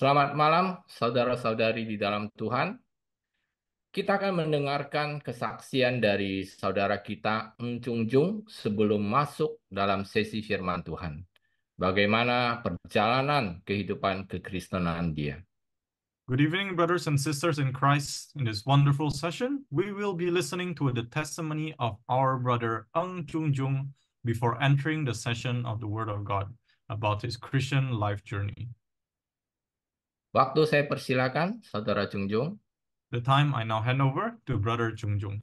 Selamat malam, saudara-saudari di dalam Tuhan. Kita akan mendengarkan kesaksian dari saudara kita, Encung Jung, sebelum masuk dalam sesi firman Tuhan. Bagaimana perjalanan kehidupan kekristenan dia. Good evening, brothers and sisters in Christ. In this wonderful session, we will be listening to the testimony of our brother Ang Chung Jung before entering the session of the Word of God about his Christian life journey. Waktu saya persilakan, Saudara Jungjung. The time I now hand over to Brother Jungjung.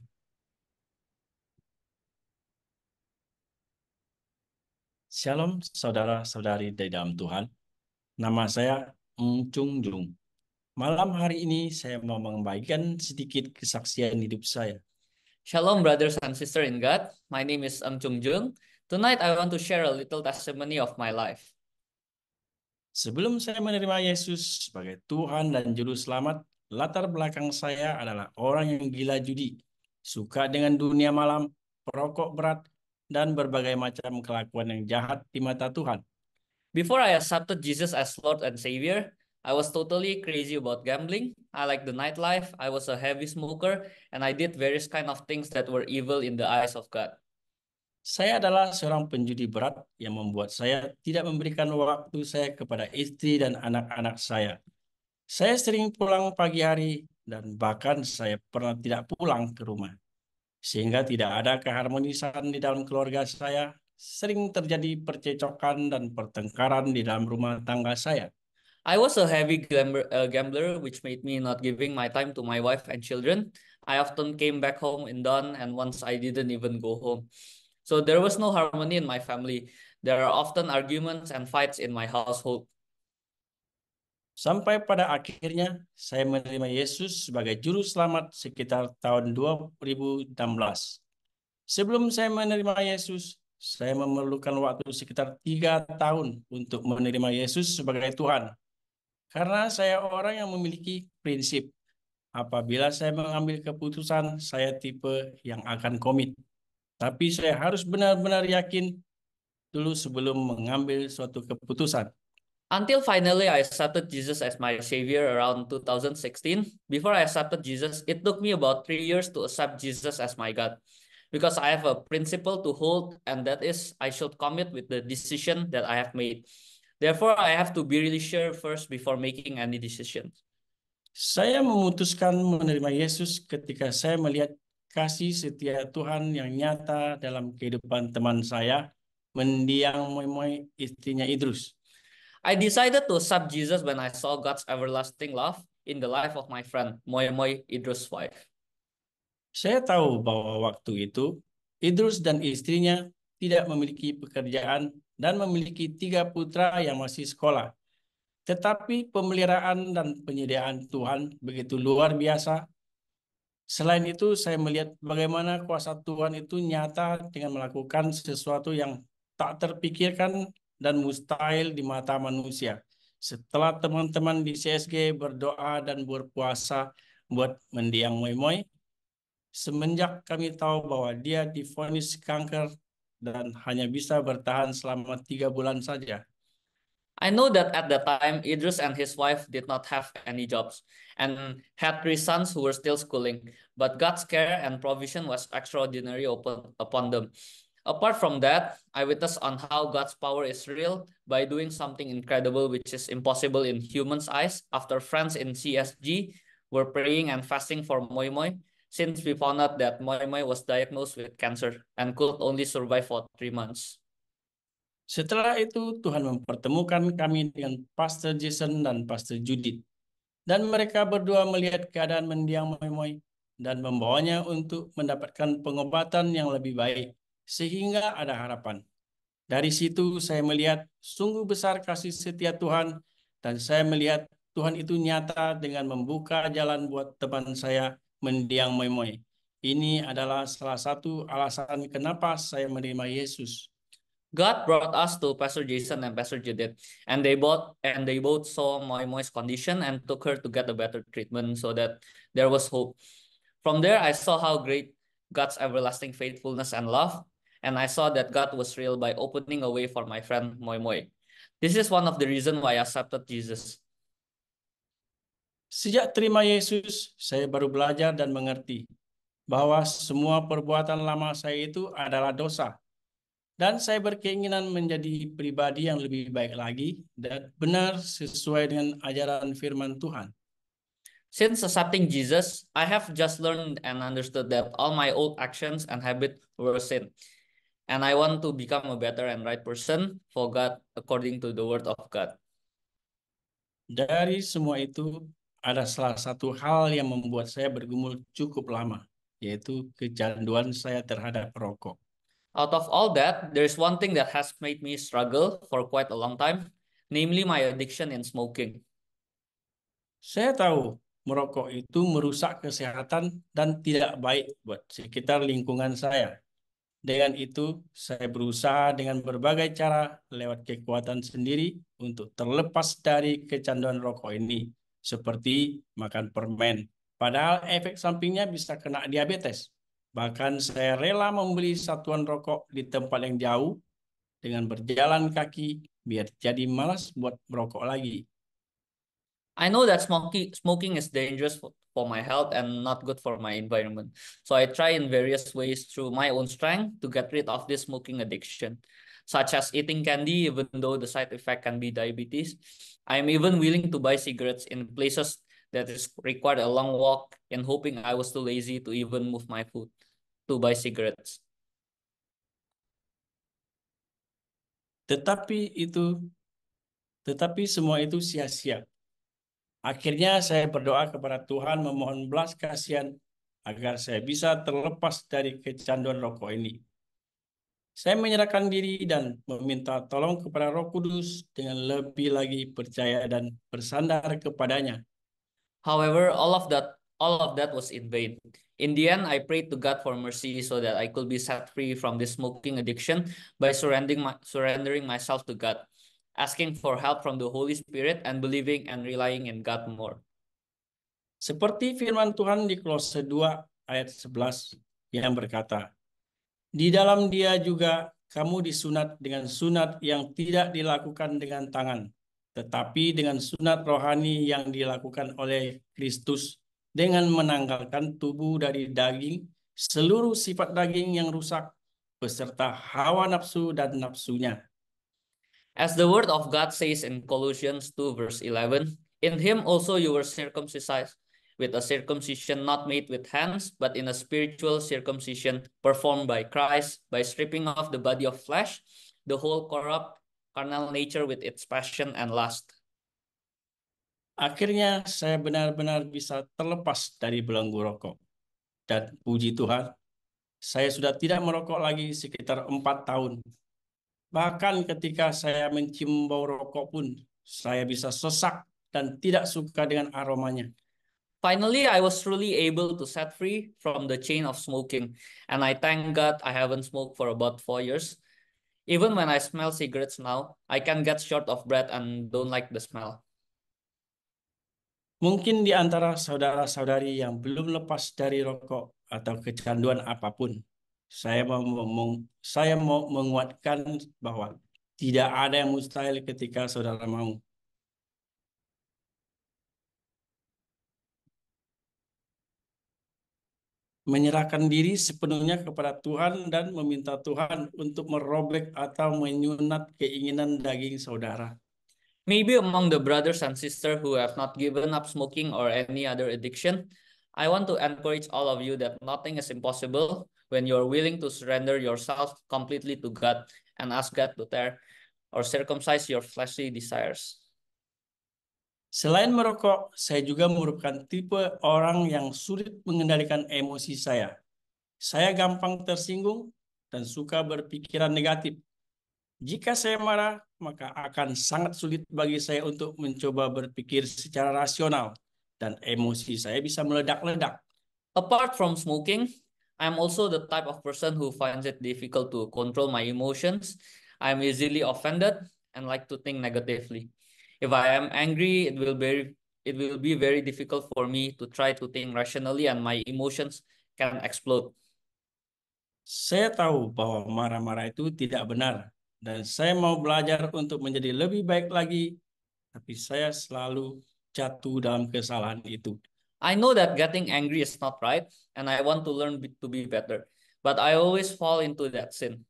Shalom saudara-saudari di dalam Tuhan. Nama saya Ng Chung Jung. Malam hari ini saya mau membagikan sedikit kesaksian hidup saya. Shalom brothers and sisters in God. My name is Ng Chung Jung. Tonight I want to share a little testimony of my life. Sebelum saya menerima Yesus sebagai Tuhan dan Juru Selamat, latar belakang saya adalah orang yang gila judi, suka dengan dunia malam, perokok berat, dan berbagai macam kelakuan yang jahat di mata Tuhan. Before I accepted Jesus as Lord and Savior, I was totally crazy about gambling. I liked the nightlife, I was a heavy smoker, and I did various kind of things that were evil in the eyes of God. Saya adalah seorang penjudi berat yang membuat saya tidak memberikan waktu saya kepada istri dan anak-anak saya. Saya sering pulang pagi hari dan bahkan saya pernah tidak pulang ke rumah. Sehingga tidak ada keharmonisan di dalam keluarga saya, sering terjadi percecokan dan pertengkaran di dalam rumah tangga saya. I was a heavy gambler, uh, gambler which made me not giving my time to my wife and children. I often came back home in dawn and once I didn't even go home. So there was no harmony in my family. There are often arguments and fights in my household. Sampai pada akhirnya saya menerima Yesus sebagai juru selamat sekitar tahun 2016. Sebelum saya menerima Yesus, saya memerlukan waktu sekitar tiga tahun untuk menerima Yesus sebagai Tuhan. Karena saya orang yang memiliki prinsip. Apabila saya mengambil keputusan, saya tipe yang akan komit. Tapi saya harus benar-benar yakin dulu sebelum mengambil suatu keputusan. Until finally I accepted Jesus as my savior around 2016. Before I accepted Jesus, it took me about three years to accept Jesus as my God. Because I have a principle to hold, and that is I should commit with the decision that I have made. Therefore, I have to be really sure first before making any decision. Saya memutuskan menerima Yesus ketika saya melihat kasih setia Tuhan yang nyata dalam kehidupan teman saya, mendiang moy-moy istrinya Idrus. I decided to accept Jesus when I saw God's everlasting love in the life of my friend, moy-moy Idrus' wife. Saya tahu bahwa waktu itu, Idrus dan istrinya tidak memiliki pekerjaan dan memiliki tiga putra yang masih sekolah. Tetapi pemeliharaan dan penyediaan Tuhan begitu luar biasa Selain itu, saya melihat bagaimana kuasa Tuhan itu nyata dengan melakukan sesuatu yang tak terpikirkan dan mustahil di mata manusia. Setelah teman-teman di CSG berdoa dan berpuasa buat mendiang moy-moy, semenjak kami tahu bahwa dia difonis kanker dan hanya bisa bertahan selama tiga bulan saja, I know that at the time, Idris and his wife did not have any jobs and had three sons who were still schooling, but God's care and provision was extraordinary upon, upon them. Apart from that, I witnessed on how God's power is real by doing something incredible which is impossible in human's eyes after friends in CSG were praying and fasting for Moimoi, since we found out that Moimoi was diagnosed with cancer and could only survive for three months. Setelah itu Tuhan mempertemukan kami dengan Pastor Jason dan Pastor Judith. Dan mereka berdua melihat keadaan mendiang Moimoi dan membawanya untuk mendapatkan pengobatan yang lebih baik sehingga ada harapan. Dari situ saya melihat sungguh besar kasih setia Tuhan dan saya melihat Tuhan itu nyata dengan membuka jalan buat teman saya mendiang Moimoi. Ini adalah salah satu alasan kenapa saya menerima Yesus God brought us to Pastor Jason and Pastor Judith, and they both and they both saw Moi Moi's condition and took her to get a better treatment so that there was hope. From there, I saw how great God's everlasting faithfulness and love, and I saw that God was real by opening a way for my friend Moi Moi. This is one of the reasons why I accepted Jesus. Sejak terima Yesus, saya baru belajar dan mengerti bahwa semua perbuatan lama saya itu adalah dosa dan saya berkeinginan menjadi pribadi yang lebih baik lagi dan benar sesuai dengan ajaran firman Tuhan. Since accepting Jesus, I have just learned and understood that all my old actions and habits were sin. And I want to become a better and right person for God according to the word of God. Dari semua itu, ada salah satu hal yang membuat saya bergumul cukup lama, yaitu kecanduan saya terhadap rokok. Out of all that, there one thing that has made me struggle for quite a long time, namely my addiction in smoking. Saya tahu merokok itu merusak kesehatan dan tidak baik buat sekitar lingkungan saya. Dengan itu, saya berusaha dengan berbagai cara lewat kekuatan sendiri untuk terlepas dari kecanduan rokok ini, seperti makan permen. Padahal efek sampingnya bisa kena diabetes. Bahkan saya rela membeli satuan rokok di tempat yang jauh dengan berjalan kaki biar jadi malas buat merokok lagi. I know that smoking smoking is dangerous for my health and not good for my environment. So I try in various ways through my own strength to get rid of this smoking addiction, such as eating candy even though the side effect can be diabetes. I am even willing to buy cigarettes in places that is required a long walk and hoping I was too lazy to even move my foot to buy cigarettes. Tetapi itu, tetapi semua itu sia-sia. Akhirnya saya berdoa kepada Tuhan memohon belas kasihan agar saya bisa terlepas dari kecanduan rokok ini. Saya menyerahkan diri dan meminta tolong kepada Roh Kudus dengan lebih lagi percaya dan bersandar kepadanya. However, all of that all of that was in vain. In the end, I prayed to God for mercy so that I could be set free from this smoking addiction by surrendering, my, surrendering myself to God, asking for help from the Holy Spirit, and believing and relying in God more. Seperti firman Tuhan di Kolose 2 ayat 11 yang berkata, Di dalam dia juga kamu disunat dengan sunat yang tidak dilakukan dengan tangan, tetapi dengan sunat rohani yang dilakukan oleh Kristus dengan menanggalkan tubuh dari daging, seluruh sifat daging yang rusak, beserta hawa nafsu dan nafsunya. As the word of God says in Colossians 2 verse 11, In him also you were circumcised with a circumcision not made with hands, but in a spiritual circumcision performed by Christ, by stripping off the body of flesh, the whole corrupt carnal nature with its passion and lust. Akhirnya saya benar-benar bisa terlepas dari belenggu rokok. Dan puji Tuhan, saya sudah tidak merokok lagi sekitar empat tahun. Bahkan ketika saya mencium bau rokok pun, saya bisa sesak dan tidak suka dengan aromanya. Finally, I was truly able to set free from the chain of smoking, and I thank God I haven't smoked for about four years. Even when I smell cigarettes now, I can get short of breath and don't like the smell. Mungkin di antara saudara-saudari yang belum lepas dari rokok atau kecanduan apapun, saya mau, saya mau menguatkan bahwa tidak ada yang mustahil ketika saudara mau. Menyerahkan diri sepenuhnya kepada Tuhan dan meminta Tuhan untuk merobek atau menyunat keinginan daging saudara. Maybe among the brothers and sisters who have not given up smoking or any other addiction, I want to encourage all of you that nothing is impossible when you're willing to surrender yourself completely to God and ask God to tear or circumcise your fleshly desires. Selain merokok, saya juga merupakan tipe orang yang sulit mengendalikan emosi saya. Saya gampang tersinggung dan suka berpikiran negatif. Jika saya marah, maka akan sangat sulit bagi saya untuk mencoba berpikir secara rasional dan emosi saya bisa meledak-ledak. Apart from smoking, I'm also the type of person who finds it difficult to control my emotions. I'm easily offended and like to think negatively. If I am angry, it will be it will be very difficult for me to try to think rationally and my emotions can explode. Saya tahu bahwa marah-marah itu tidak benar dan saya mau belajar untuk menjadi lebih baik lagi, tapi saya selalu jatuh dalam kesalahan itu. I know that getting angry is not right, and I want to learn to be better, but I always fall into that sin.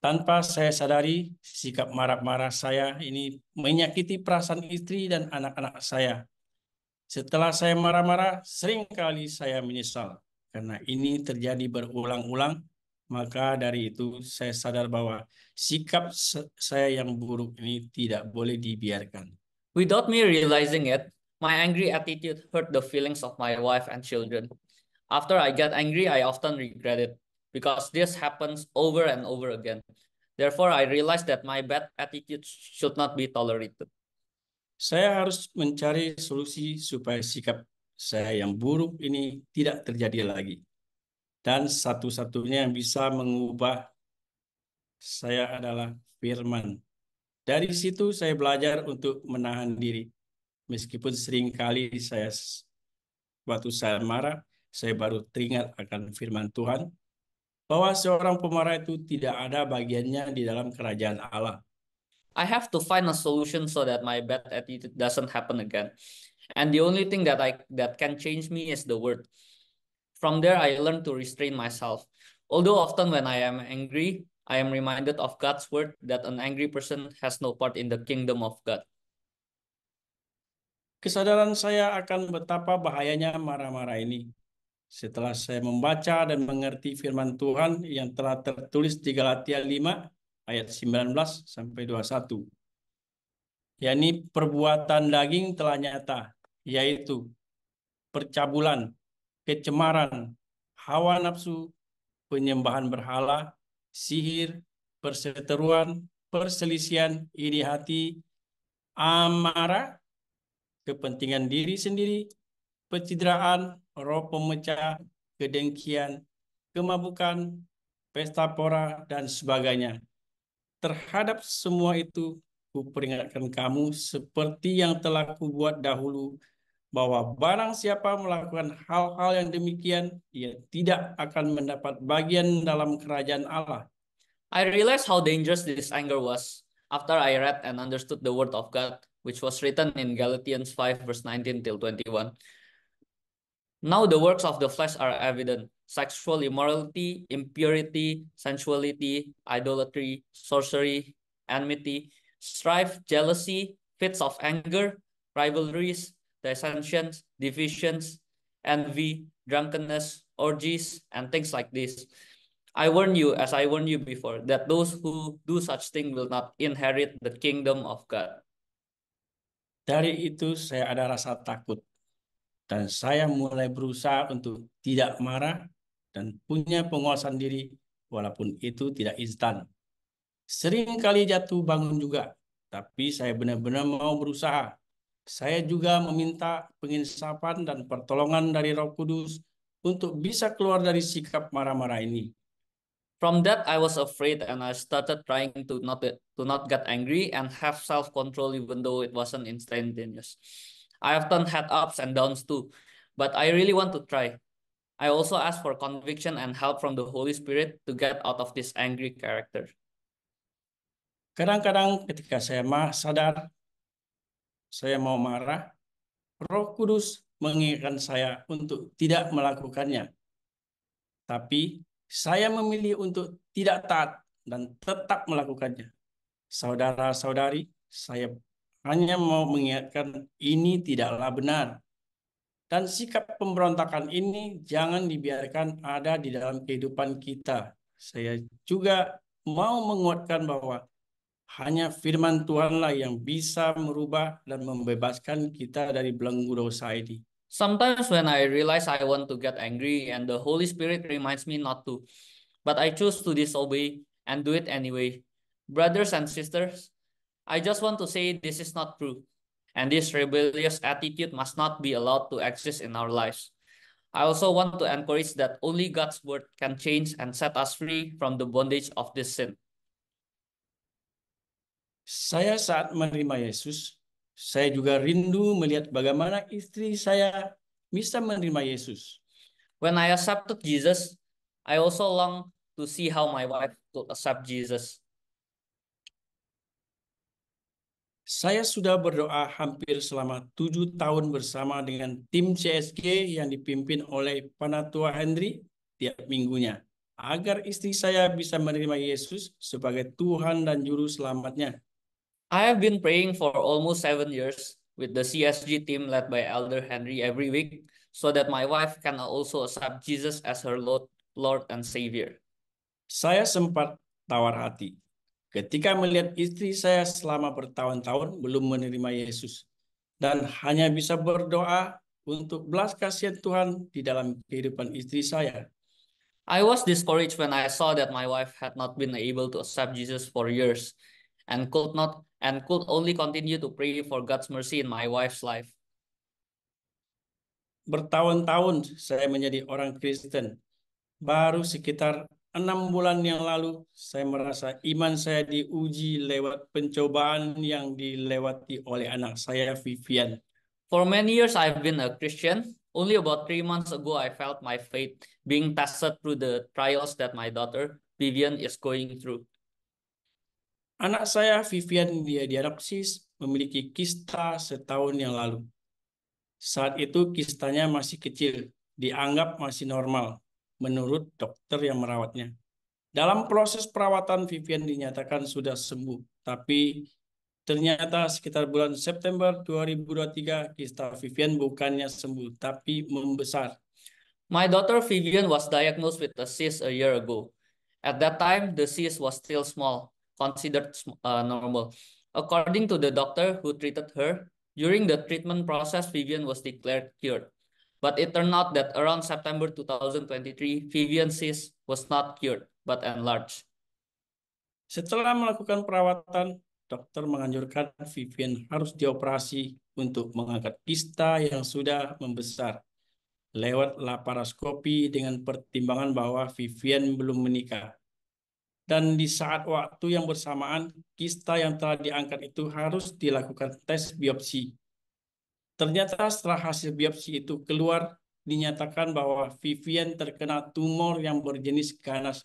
Tanpa saya sadari, sikap marah-marah saya ini menyakiti perasaan istri dan anak-anak saya. Setelah saya marah-marah, sering kali saya menyesal karena ini terjadi berulang-ulang maka dari itu saya sadar bahwa sikap saya yang buruk ini tidak boleh dibiarkan. Without me realizing it, my angry attitude hurt the feelings of my wife and children. After I get angry, I often regret it because this happens over and over again. Therefore, I realized that my bad attitude should not be tolerated. Saya harus mencari solusi supaya sikap saya yang buruk ini tidak terjadi lagi dan satu-satunya yang bisa mengubah saya adalah firman. Dari situ saya belajar untuk menahan diri. Meskipun seringkali saya waktu saya marah, saya baru teringat akan firman Tuhan bahwa seorang pemarah itu tidak ada bagiannya di dalam kerajaan Allah. I have to find a solution so that my bad attitude doesn't happen again. And the only thing that I that can change me is the word. From there, I learned to restrain myself. Although often when I am angry, I am reminded of God's word that an angry person has no part in the kingdom of God. Kesadaran saya akan betapa bahayanya marah-marah ini. Setelah saya membaca dan mengerti firman Tuhan yang telah tertulis di Galatia 5 ayat 19 sampai 21. yakni perbuatan daging telah nyata, yaitu percabulan, kecemaran, hawa nafsu, penyembahan berhala, sihir, perseteruan, perselisian, iri hati, amarah, kepentingan diri sendiri, pecidraan, roh pemecah, kedengkian, kemabukan, pesta pora, dan sebagainya. Terhadap semua itu, kuperingatkan kamu seperti yang telah kubuat dahulu bahwa barang siapa melakukan hal-hal yang demikian, ia tidak akan mendapat bagian dalam kerajaan Allah. I realized how dangerous this anger was after I read and understood the word of God, which was written in Galatians 5 verse 19 till 21. Now the works of the flesh are evident. Sexual immorality, impurity, sensuality, idolatry, sorcery, enmity, strife, jealousy, fits of anger, rivalries, dissensions, divisions, envy, drunkenness, orgies, and things like this. I warn you, as I warned you before, that those who do such thing will not inherit the kingdom of God. Dari itu saya ada rasa takut dan saya mulai berusaha untuk tidak marah dan punya penguasaan diri walaupun itu tidak instan. Sering kali jatuh bangun juga, tapi saya benar-benar mau berusaha saya juga meminta penginsapan dan pertolongan dari Roh Kudus untuk bisa keluar dari sikap marah-marah ini. From that I was afraid and I started trying to not to not get angry and have self-control even though it wasn't instantaneous. I often had ups and downs too, but I really want to try. I also ask for conviction and help from the Holy Spirit to get out of this angry character. Kadang-kadang ketika saya sadar saya mau marah, Roh Kudus mengingatkan saya untuk tidak melakukannya. Tapi saya memilih untuk tidak taat dan tetap melakukannya. Saudara-saudari, saya hanya mau mengingatkan ini tidaklah benar. Dan sikap pemberontakan ini jangan dibiarkan ada di dalam kehidupan kita. Saya juga mau menguatkan bahwa hanya firman Tuhanlah yang bisa merubah dan membebaskan kita dari belenggu dosa ini. Sometimes when I realize I want to get angry and the Holy Spirit reminds me not to, but I choose to disobey and do it anyway. Brothers and sisters, I just want to say this is not true, and this rebellious attitude must not be allowed to exist in our lives. I also want to encourage that only God's word can change and set us free from the bondage of this sin. Saya saat menerima Yesus, saya juga rindu melihat bagaimana istri saya bisa menerima Yesus. When I accepted Jesus, I also long to see how my wife could accept Jesus. Saya sudah berdoa hampir selama tujuh tahun bersama dengan tim CSG yang dipimpin oleh Panatua Henry tiap minggunya, agar istri saya bisa menerima Yesus sebagai Tuhan dan Juru Selamatnya. I have been praying for almost seven years with the CSG team led by Elder Henry every week so that my wife can also accept Jesus as her Lord, Lord and Savior. Saya sempat tawar hati ketika melihat istri saya selama bertahun-tahun belum menerima Yesus dan hanya bisa berdoa untuk belas kasihan Tuhan di dalam kehidupan istri saya. I was discouraged when I saw that my wife had not been able to accept Jesus for years and could not and could only continue to pray for God's mercy in my wife's life. Bertahun-tahun saya menjadi orang Kristen. Baru sekitar enam bulan yang lalu, saya merasa iman saya diuji lewat pencobaan yang dilewati oleh anak saya, Vivian. For many years, I've been a Christian. Only about three months ago, I felt my faith being tested through the trials that my daughter, Vivian, is going through. Anak saya Vivian dia diadopsi memiliki kista setahun yang lalu. Saat itu kistanya masih kecil, dianggap masih normal menurut dokter yang merawatnya. Dalam proses perawatan Vivian dinyatakan sudah sembuh, tapi ternyata sekitar bulan September 2023 kista Vivian bukannya sembuh tapi membesar. My daughter Vivian was diagnosed with a cyst a year ago. At that time, the cyst was still small, considered uh, normal. According to the doctor who treated her, during the treatment process, Vivian was declared cured. But it turned out that around September 2023, Vivian's cyst was not cured, but enlarged. Setelah melakukan perawatan, dokter menganjurkan Vivian harus dioperasi untuk mengangkat kista yang sudah membesar lewat laparoskopi dengan pertimbangan bahwa Vivian belum menikah dan di saat waktu yang bersamaan kista yang telah diangkat itu harus dilakukan tes biopsi. Ternyata setelah hasil biopsi itu keluar, dinyatakan bahwa Vivian terkena tumor yang berjenis ganas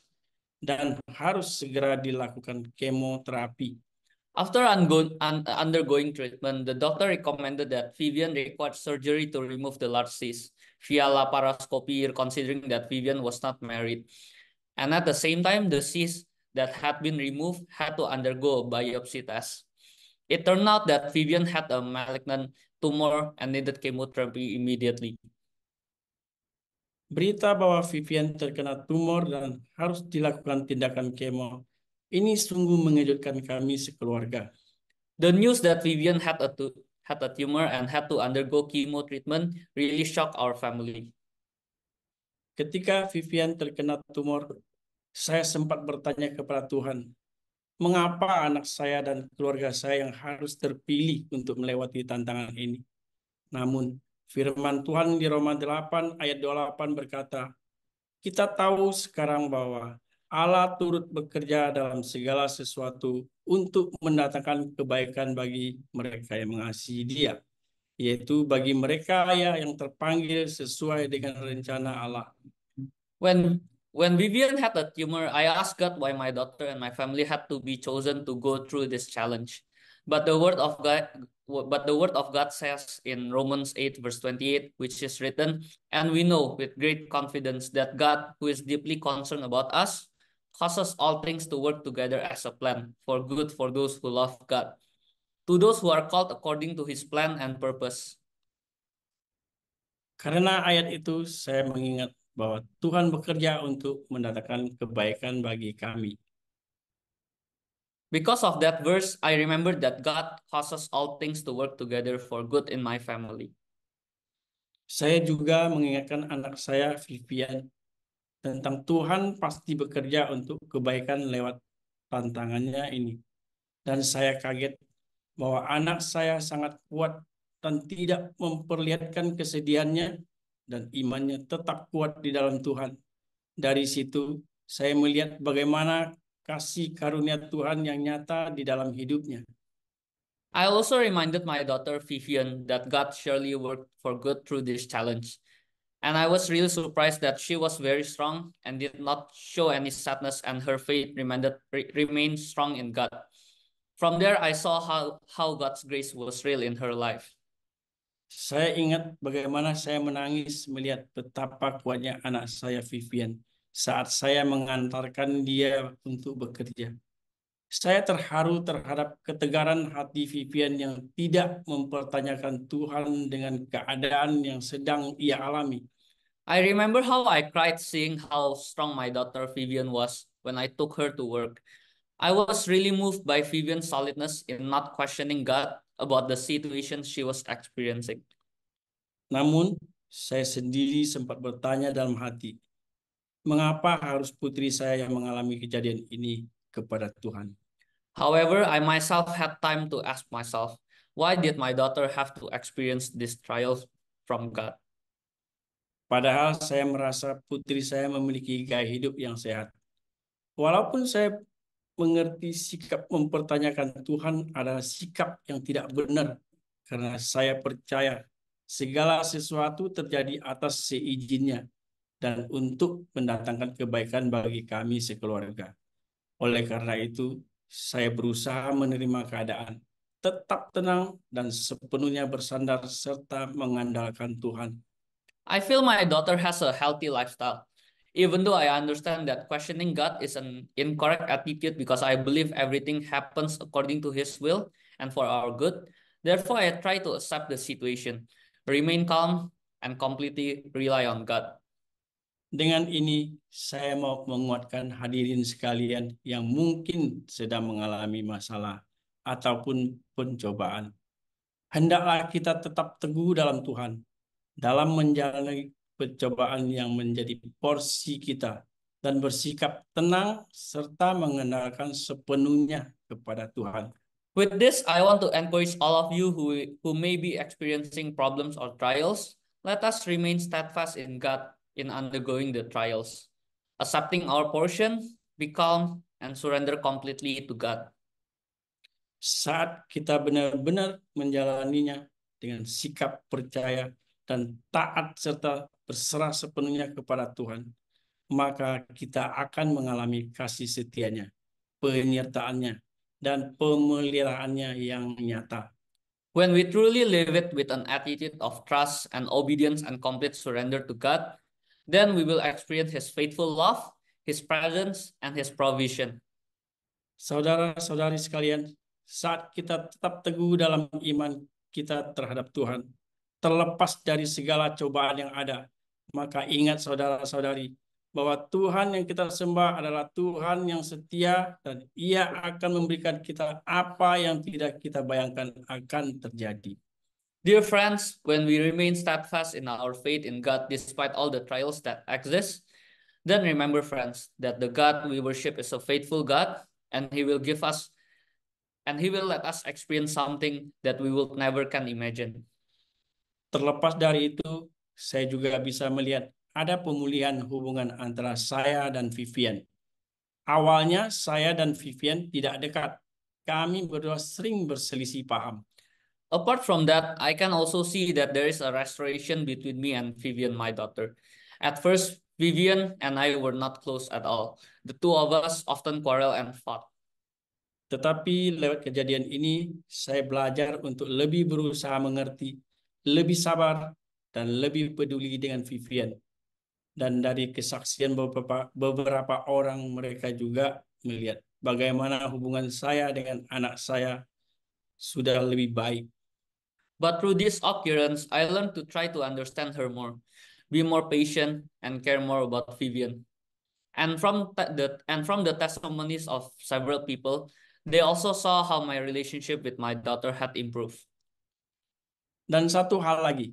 dan harus segera dilakukan kemoterapi. After undergoing treatment, the doctor recommended that Vivian required surgery to remove the large cyst via laparoscopy, considering that Vivian was not married. And at the same time, the cyst that had been removed had to undergo a biopsy test. It turned out that Vivian had a malignant tumor and needed chemotherapy immediately. Berita bahwa Vivian terkena tumor dan harus dilakukan tindakan kemo ini sungguh mengejutkan kami sekeluarga. The news that Vivian had a had a tumor and had to undergo chemo treatment really shocked our family. Ketika Vivian terkena tumor, saya sempat bertanya kepada Tuhan, mengapa anak saya dan keluarga saya yang harus terpilih untuk melewati tantangan ini? Namun, firman Tuhan di Roma 8 ayat 28 berkata, kita tahu sekarang bahwa Allah turut bekerja dalam segala sesuatu untuk mendatangkan kebaikan bagi mereka yang mengasihi dia, yaitu bagi mereka ya yang terpanggil sesuai dengan rencana Allah. When When Vivian had a tumor, I asked God why my daughter and my family had to be chosen to go through this challenge. But the word of God, but the word of God says in Romans 8, verse 28, which is written, and we know with great confidence that God, who is deeply concerned about us, causes all things to work together as a plan for good for those who love God, to those who are called according to his plan and purpose. Karena ayat itu, saya mengingat bahwa Tuhan bekerja untuk mendatangkan kebaikan bagi kami. Because of that verse, I remember that God causes all things to work together for good in my family. Saya juga mengingatkan anak saya, Vivian, tentang Tuhan pasti bekerja untuk kebaikan lewat tantangannya ini. Dan saya kaget bahwa anak saya sangat kuat dan tidak memperlihatkan kesedihannya dan imannya tetap kuat di dalam Tuhan. Dari situ saya melihat bagaimana kasih karunia Tuhan yang nyata di dalam hidupnya. I also reminded my daughter Vivian that God surely worked for good through this challenge. And I was really surprised that she was very strong and did not show any sadness and her faith remained, remained strong in God. From there, I saw how, how God's grace was real in her life. Saya ingat bagaimana saya menangis melihat betapa kuatnya anak saya Vivian saat saya mengantarkan dia untuk bekerja. Saya terharu terhadap ketegaran hati Vivian yang tidak mempertanyakan Tuhan dengan keadaan yang sedang ia alami. I remember how I cried seeing how strong my daughter Vivian was when I took her to work. I was really moved by Vivian's solidness in not questioning God about the situation she was experiencing. Namun, saya sendiri sempat bertanya dalam hati, mengapa harus putri saya yang mengalami kejadian ini kepada Tuhan? However, I myself had time to ask myself, why did my daughter have to experience this trial from God? Padahal saya merasa putri saya memiliki gaya hidup yang sehat. Walaupun saya mengerti sikap mempertanyakan Tuhan adalah sikap yang tidak benar karena saya percaya segala sesuatu terjadi atas seizinnya dan untuk mendatangkan kebaikan bagi kami sekeluarga. Oleh karena itu, saya berusaha menerima keadaan, tetap tenang dan sepenuhnya bersandar serta mengandalkan Tuhan. I feel my daughter has a healthy lifestyle. Even though I understand that questioning God is an incorrect attitude because I believe everything happens according to His will and for our good, therefore I try to accept the situation, remain calm, and completely rely on God. Dengan ini, saya mau menguatkan hadirin sekalian yang mungkin sedang mengalami masalah ataupun pencobaan. Hendaklah kita tetap teguh dalam Tuhan, dalam menjalani pencobaan yang menjadi porsi kita dan bersikap tenang serta mengenalkan sepenuhnya kepada Tuhan. With this, I want to encourage all of you who, who may be experiencing problems or trials. Let us remain steadfast in God in undergoing the trials, accepting our portion, be calm, and surrender completely to God. Saat kita benar-benar menjalaninya dengan sikap percaya dan taat serta berserah sepenuhnya kepada Tuhan, maka kita akan mengalami kasih setianya, penyertaannya, dan pemeliharaannya yang nyata. When we truly live it with an attitude of trust and obedience and complete surrender to God, then we will experience His faithful love, His presence, and His provision. Saudara-saudari sekalian, saat kita tetap teguh dalam iman kita terhadap Tuhan, terlepas dari segala cobaan yang ada, maka ingat saudara-saudari bahwa Tuhan yang kita sembah adalah Tuhan yang setia dan ia akan memberikan kita apa yang tidak kita bayangkan akan terjadi. Dear friends, when we remain steadfast in our faith in God despite all the trials that exist, then remember friends that the God we worship is a faithful God and he will give us and he will let us experience something that we will never can imagine. Terlepas dari itu, saya juga bisa melihat ada pemulihan hubungan antara saya dan Vivian. Awalnya saya dan Vivian tidak dekat. Kami berdua sering berselisih paham. Apart from that, I can also see that there is a restoration between me and Vivian, my daughter. At first, Vivian and I were not close at all. The two of us often quarrel and fought. Tetapi lewat kejadian ini, saya belajar untuk lebih berusaha mengerti, lebih sabar, dan lebih peduli dengan Vivian. Dan dari kesaksian beberapa, beberapa orang mereka juga melihat bagaimana hubungan saya dengan anak saya sudah lebih baik. But through this occurrence, I learned to try to understand her more, be more patient, and care more about Vivian. And from the and from the testimonies of several people, they also saw how my relationship with my daughter had improved. Dan satu hal lagi,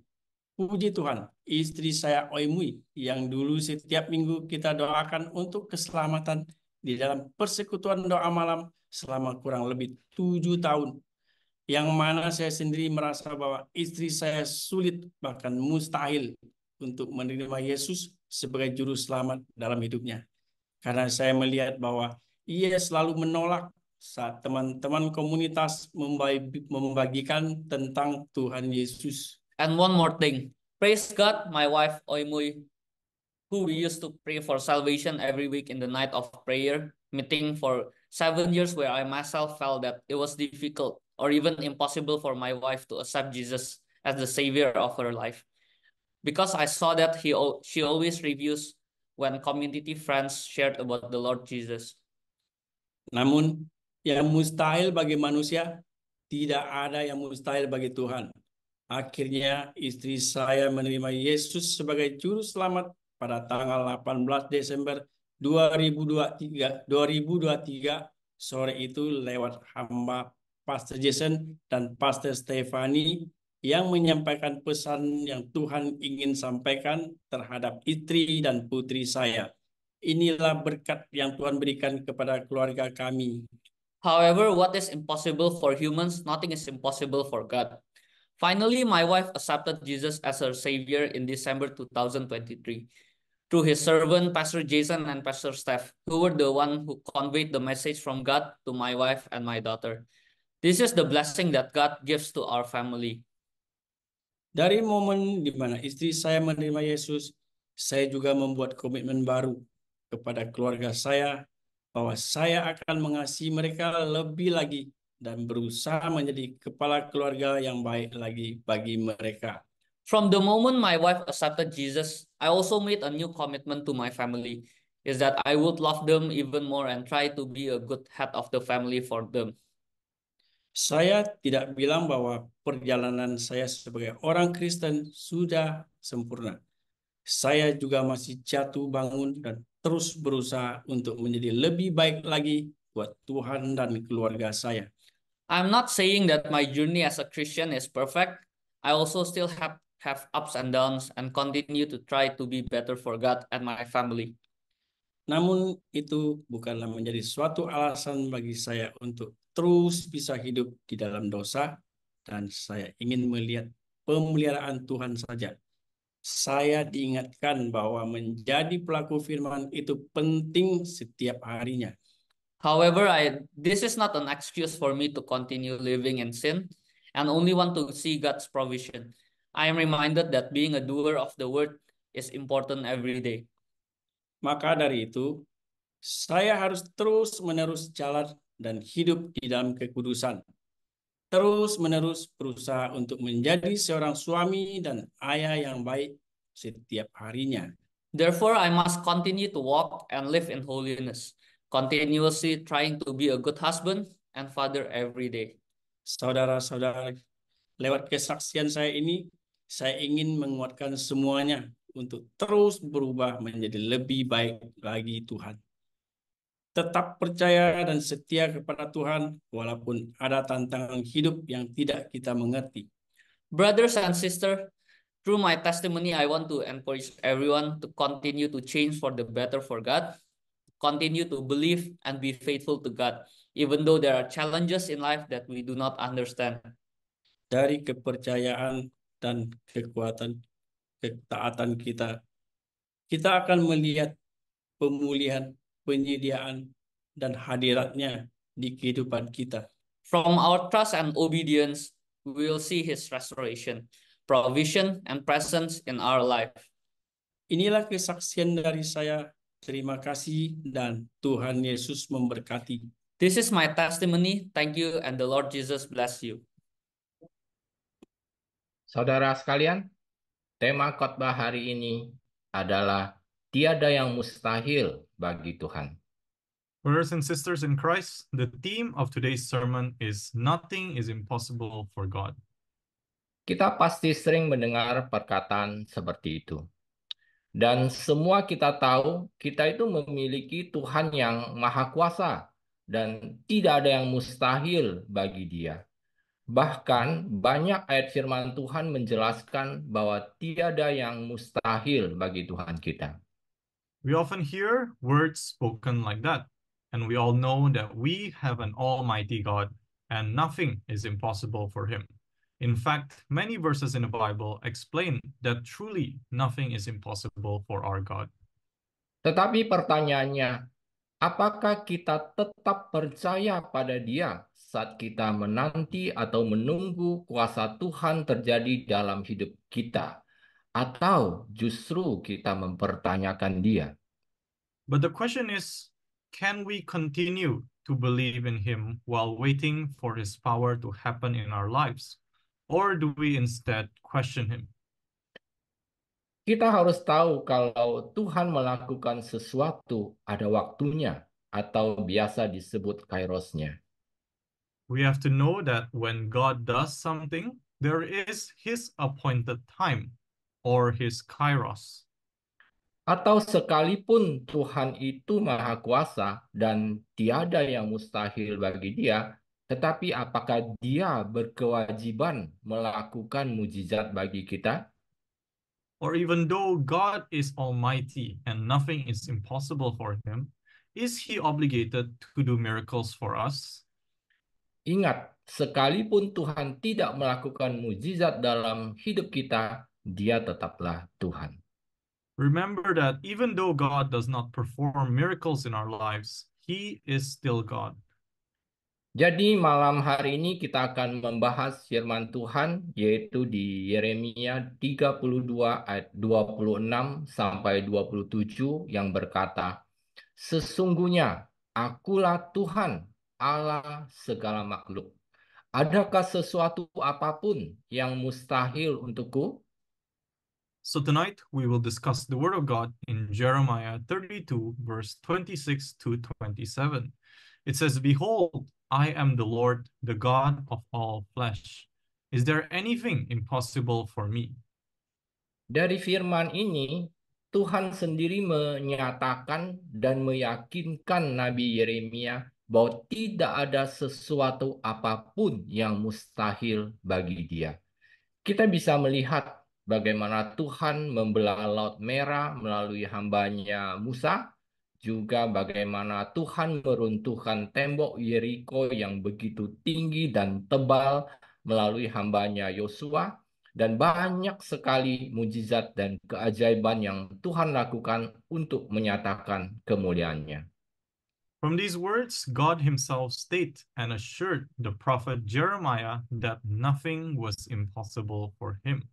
Puji Tuhan, istri saya Oimui yang dulu setiap minggu kita doakan untuk keselamatan di dalam persekutuan doa malam selama kurang lebih tujuh tahun. Yang mana saya sendiri merasa bahwa istri saya sulit bahkan mustahil untuk menerima Yesus sebagai juru selamat dalam hidupnya. Karena saya melihat bahwa ia selalu menolak saat teman-teman komunitas membagikan tentang Tuhan Yesus And one more thing. Praise God, my wife Oimui, who we used to pray for salvation every week in the night of prayer meeting for seven years, where I myself felt that it was difficult or even impossible for my wife to accept Jesus as the savior of her life. Because I saw that he she always reviews when community friends shared about the Lord Jesus. Namun, yang mustahil bagi manusia tidak ada yang mustahil bagi Tuhan. Akhirnya istri saya menerima Yesus sebagai juru selamat pada tanggal 18 Desember 2023, 2023 sore itu lewat hamba Pastor Jason dan Pastor Stefani yang menyampaikan pesan yang Tuhan ingin sampaikan terhadap istri dan putri saya. Inilah berkat yang Tuhan berikan kepada keluarga kami. However, what is impossible for humans, nothing is impossible for God. Finally, my wife accepted Jesus as her Savior in December 2023 through his servant, Pastor Jason and Pastor Steph, who were the one who conveyed the message from God to my wife and my daughter. This is the blessing that God gives to our family. Dari momen di mana istri saya menerima Yesus, saya juga membuat komitmen baru kepada keluarga saya bahwa saya akan mengasihi mereka lebih lagi dan berusaha menjadi kepala keluarga yang baik lagi bagi mereka. From the moment my wife accepted Jesus, I also made a new commitment to my family is that I would love them even more and try to be a good head of the family for them. Saya tidak bilang bahwa perjalanan saya sebagai orang Kristen sudah sempurna. Saya juga masih jatuh bangun dan terus berusaha untuk menjadi lebih baik lagi buat Tuhan dan keluarga saya. I'm not saying that my journey as a Christian is perfect. I also still have have ups and downs and continue to try to be better for God and my family. Namun itu bukanlah menjadi suatu alasan bagi saya untuk terus bisa hidup di dalam dosa dan saya ingin melihat pemeliharaan Tuhan saja. Saya diingatkan bahwa menjadi pelaku firman itu penting setiap harinya. However, I this is not an excuse for me to continue living in sin and only want to see God's provision. I am reminded that being a doer of the word is important every day. Maka dari itu, saya harus terus-menerus jalan dan hidup di dalam kekudusan. Terus-menerus berusaha untuk menjadi seorang suami dan ayah yang baik setiap harinya. Therefore, I must continue to walk and live in holiness continuously trying to be a good husband and father every day. Saudara-saudara, lewat kesaksian saya ini, saya ingin menguatkan semuanya untuk terus berubah menjadi lebih baik lagi Tuhan. Tetap percaya dan setia kepada Tuhan walaupun ada tantangan hidup yang tidak kita mengerti. Brothers and sisters, through my testimony I want to encourage everyone to continue to change for the better for God continue to believe and be faithful to God, even though there are challenges in life that we do not understand. Dari kepercayaan dan kekuatan ketaatan kita, kita akan melihat pemulihan, penyediaan, dan hadiratnya di kehidupan kita. From our trust and obedience, we will see His restoration, provision, and presence in our life. Inilah kesaksian dari saya Terima kasih dan Tuhan Yesus memberkati. This is my testimony. Thank you and the Lord Jesus bless you. Saudara sekalian, tema khotbah hari ini adalah tiada yang mustahil bagi Tuhan. Brothers and sisters in Christ, the theme of today's sermon is Nothing is Impossible for God. Kita pasti sering mendengar perkataan seperti itu. Dan semua kita tahu, kita itu memiliki Tuhan yang maha kuasa dan tidak ada yang mustahil bagi dia. Bahkan banyak ayat firman Tuhan menjelaskan bahwa tiada yang mustahil bagi Tuhan kita. We often hear words spoken like that, and we all know that we have an almighty God and nothing is impossible for him. In fact, many verses in the Bible explain that truly nothing is impossible for our God. Tetapi pertanyaannya, apakah kita tetap percaya pada Dia saat kita menanti atau menunggu kuasa Tuhan terjadi dalam hidup kita, atau justru kita mempertanyakan Dia? But the question is, can we continue to believe in Him while waiting for His power to happen in our lives? or do we instead question him? Kita harus tahu kalau Tuhan melakukan sesuatu ada waktunya atau biasa disebut kairosnya. We have to know that when God does something, there is his appointed time or his kairos. Atau sekalipun Tuhan itu maha kuasa dan tiada yang mustahil bagi dia, tetapi apakah dia berkewajiban melakukan mujizat bagi kita? Or even though God is almighty and nothing is impossible for him, is he obligated to do miracles for us? Ingat, sekalipun Tuhan tidak melakukan mujizat dalam hidup kita, dia tetaplah Tuhan. Remember that even though God does not perform miracles in our lives, he is still God. Jadi malam hari ini kita akan membahas firman Tuhan yaitu di Yeremia 32 ayat 26 sampai 27 yang berkata, Sesungguhnya akulah Tuhan Allah segala makhluk. Adakah sesuatu apapun yang mustahil untukku? So tonight we will discuss the word of God in Jeremiah 32 verse 26 to 27. It says, Behold, I am the Lord, the God of all flesh. Is there anything impossible for me? Dari firman ini, Tuhan sendiri menyatakan dan meyakinkan Nabi Yeremia bahwa tidak ada sesuatu apapun yang mustahil bagi dia. Kita bisa melihat bagaimana Tuhan membelah laut merah melalui hambanya Musa juga bagaimana Tuhan meruntuhkan tembok Yeriko yang begitu tinggi dan tebal melalui hambanya Yosua dan banyak sekali mujizat dan keajaiban yang Tuhan lakukan untuk menyatakan kemuliaannya. From these words, God himself state and assured the prophet Jeremiah that nothing was impossible for him.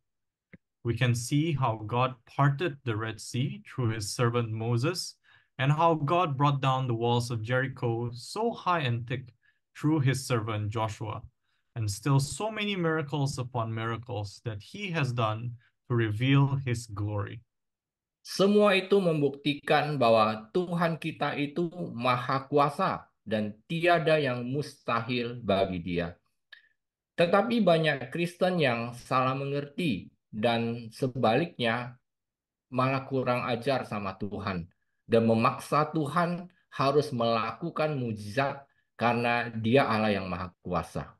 We can see how God parted the Red Sea through his servant Moses and how God brought down the walls of Jericho so high and thick through his servant Joshua, and still so many miracles upon miracles that he has done to reveal his glory. Semua itu membuktikan bahwa Tuhan kita itu maha kuasa dan tiada yang mustahil bagi dia. Tetapi banyak Kristen yang salah mengerti dan sebaliknya malah kurang ajar sama Tuhan dan memaksa Tuhan harus melakukan mujizat karena Dia Allah yang Maha Kuasa.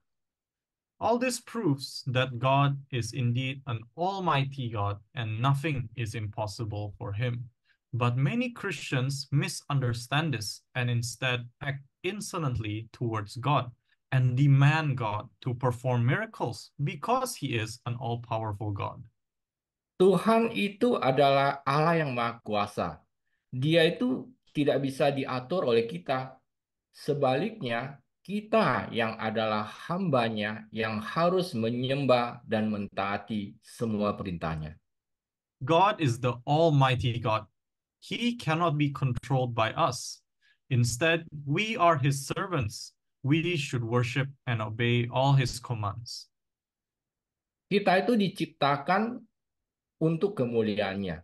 All this proves that God is indeed an almighty God and nothing is impossible for him. But many Christians misunderstand this and instead act insolently towards God and demand God to perform miracles because he is an all-powerful God. Tuhan itu adalah Allah yang Maha Kuasa dia itu tidak bisa diatur oleh kita. Sebaliknya, kita yang adalah hambanya yang harus menyembah dan mentaati semua perintahnya. God is the almighty God. He cannot be controlled by us. Instead, we are his servants. We should worship and obey all his commands. Kita itu diciptakan untuk kemuliaannya.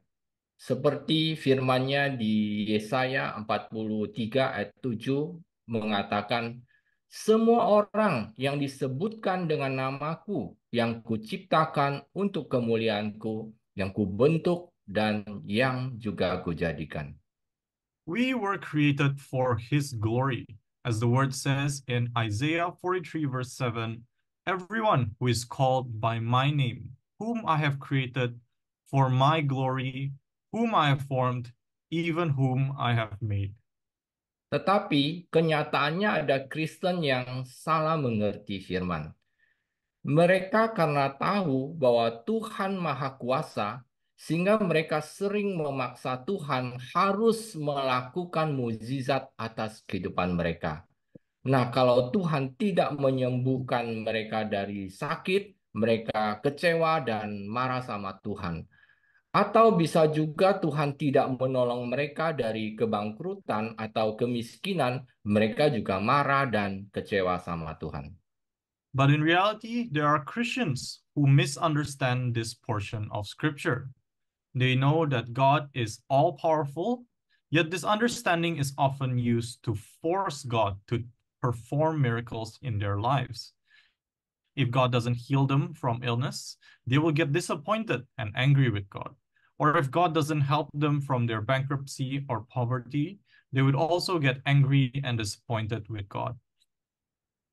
Seperti firmannya di Yesaya 43 ayat 7 mengatakan, Semua orang yang disebutkan dengan namaku, yang kuciptakan untuk kemuliaanku, yang kubentuk dan yang juga kujadikan. We were created for his glory. As the word says in Isaiah 43 verse 7, Everyone who is called by my name, whom I have created for my glory, whom I have formed, even whom I have made. Tetapi kenyataannya ada Kristen yang salah mengerti firman. Mereka karena tahu bahwa Tuhan Maha Kuasa, sehingga mereka sering memaksa Tuhan harus melakukan mukjizat atas kehidupan mereka. Nah, kalau Tuhan tidak menyembuhkan mereka dari sakit, mereka kecewa dan marah sama Tuhan. Atau bisa juga Tuhan tidak menolong mereka dari kebangkrutan atau kemiskinan, mereka juga marah dan kecewa sama Tuhan. But in reality, there are Christians who misunderstand this portion of scripture. They know that God is all powerful, yet this understanding is often used to force God to perform miracles in their lives. If God doesn't heal them from illness, they will get disappointed and angry with God. or if God doesn't help them from their bankruptcy or poverty, they would also get angry and disappointed with God.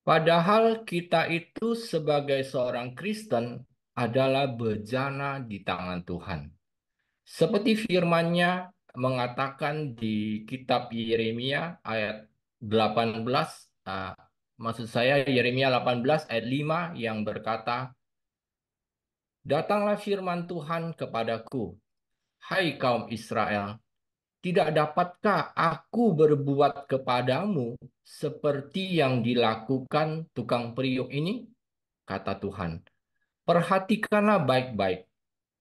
Padahal kita itu sebagai seorang Kristen adalah bejana di tangan Tuhan. Seperti firman-Nya mengatakan di kitab Yeremia ayat 18 uh, ah, maksud saya Yeremia 18 ayat 5 yang berkata Datanglah firman Tuhan kepadaku Hai kaum Israel, tidak dapatkah aku berbuat kepadamu seperti yang dilakukan tukang periuk ini? Kata Tuhan, perhatikanlah baik-baik,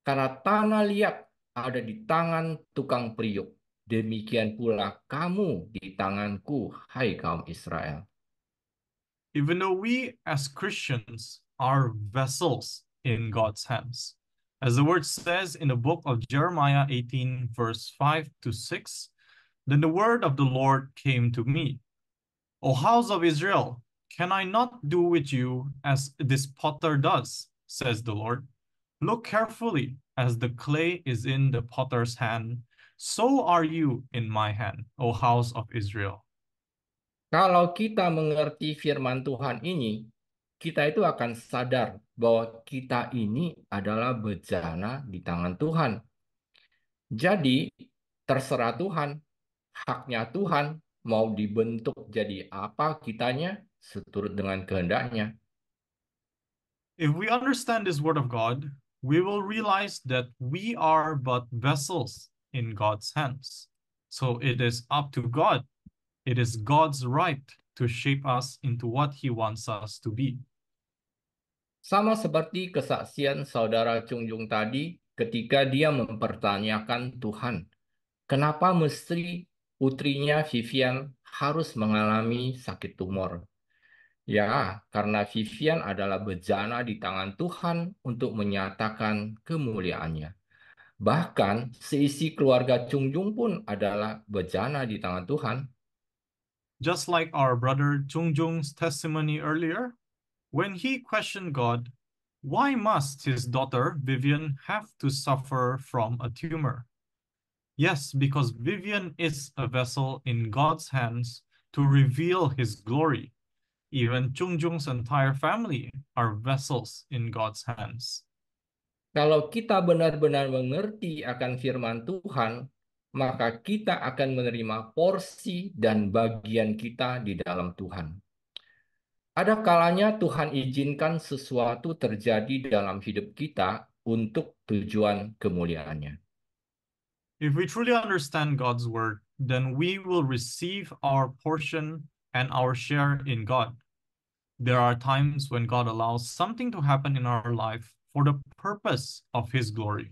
karena tanah liat ada di tangan tukang periuk. Demikian pula kamu di tanganku, hai kaum Israel. Even though we as Christians are vessels in God's hands, As the word says in the book of Jeremiah 18, verse 5 to 6, then the word of the Lord came to me. O house of Israel, can I not do with you as this potter does, says the Lord? Look carefully, as the clay is in the potter's hand, so are you in my hand, O house of Israel. Kalau kita mengerti firman Tuhan ini, kita itu akan sadar bahwa kita ini adalah bejana di tangan Tuhan. Jadi, terserah Tuhan, haknya Tuhan mau dibentuk jadi apa kitanya seturut dengan kehendaknya. If we understand this word of God, we will realize that we are but vessels in God's hands. So it is up to God. It is God's right to shape us into what he wants us to be. Sama seperti kesaksian saudara Chung tadi ketika dia mempertanyakan Tuhan, kenapa mesti putrinya Vivian harus mengalami sakit tumor? Ya, karena Vivian adalah bejana di tangan Tuhan untuk menyatakan kemuliaannya. Bahkan seisi keluarga Chungjung pun adalah bejana di tangan Tuhan. Just like our brother Chungjung's testimony earlier, When he questioned God, why must his daughter Vivian have to suffer from a tumor? Yes, because Vivian is a vessel in God's hands to reveal his glory. Even Chung Jung's entire family are vessels in God's hands. Kalau kita benar-benar mengerti akan firman Tuhan, maka kita akan menerima porsi dan bagian kita di dalam Tuhan. Ada kalanya Tuhan izinkan sesuatu terjadi dalam hidup kita untuk tujuan kemuliaannya. If we truly understand God's word, then we will receive our portion and our share in God. There are times when God allows something to happen in our life for the purpose of his glory.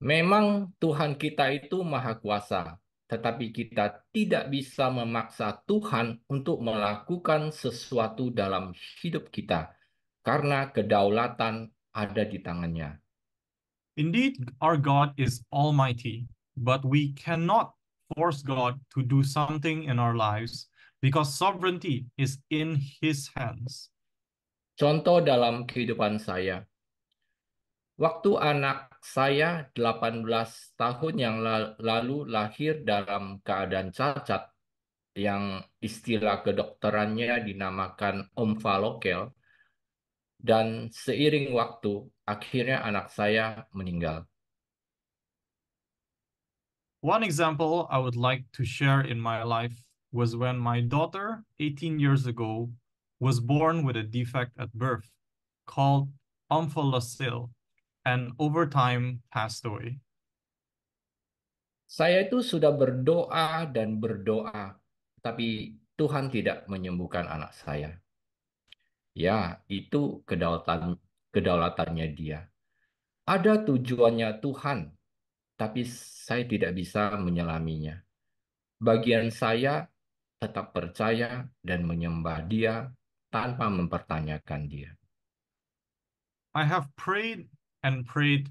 Memang Tuhan kita itu maha kuasa, tetapi kita tidak bisa memaksa Tuhan untuk melakukan sesuatu dalam hidup kita karena kedaulatan ada di tangannya. Indeed, our God is almighty, but we cannot force God to do something in our lives because sovereignty is in his hands. Contoh dalam kehidupan saya. Waktu anak saya 18 tahun yang lalu lahir dalam keadaan cacat yang istilah kedokterannya dinamakan omfalokel dan seiring waktu akhirnya anak saya meninggal. One example I would like to share in my life was when my daughter 18 years ago was born with a defect at birth called omphalocele and over time passed away. Saya itu sudah berdoa dan berdoa, tapi Tuhan tidak menyembuhkan anak saya. Ya, itu kedaulatan kedaulatannya dia. Ada tujuannya Tuhan, tapi saya tidak bisa menyelaminya. Bagian saya tetap percaya dan menyembah dia tanpa mempertanyakan dia. I have prayed and prayed,